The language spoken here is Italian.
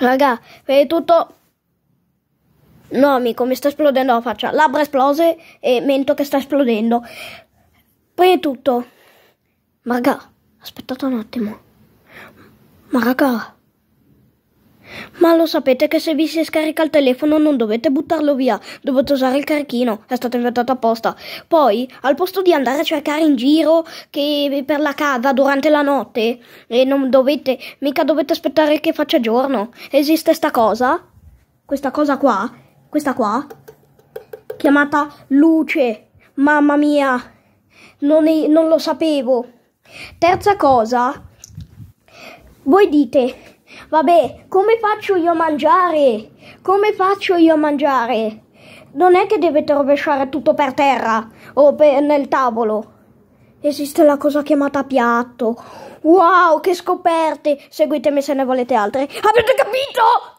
Raga, vedi tutto... No, amico, mi sta esplodendo la faccia. Labbra esplose e mento che sta esplodendo. Prima di tutto... Ma raga, aspettate un attimo. Ma raga... Ma lo sapete che se vi si scarica il telefono non dovete buttarlo via, dovete usare il carichino, è stato inventato apposta. Poi, al posto di andare a cercare in giro che per la casa durante la notte, e non dovete, mica dovete aspettare che faccia giorno. Esiste sta cosa, questa cosa qua, questa qua, chiamata luce. Mamma mia, non, è, non lo sapevo. Terza cosa, voi dite, Vabbè, come faccio io a mangiare? Come faccio io a mangiare? Non è che dovete rovesciare tutto per terra o per, nel tavolo. Esiste la cosa chiamata piatto. Wow, che scoperte! Seguitemi se ne volete altre. Avete capito?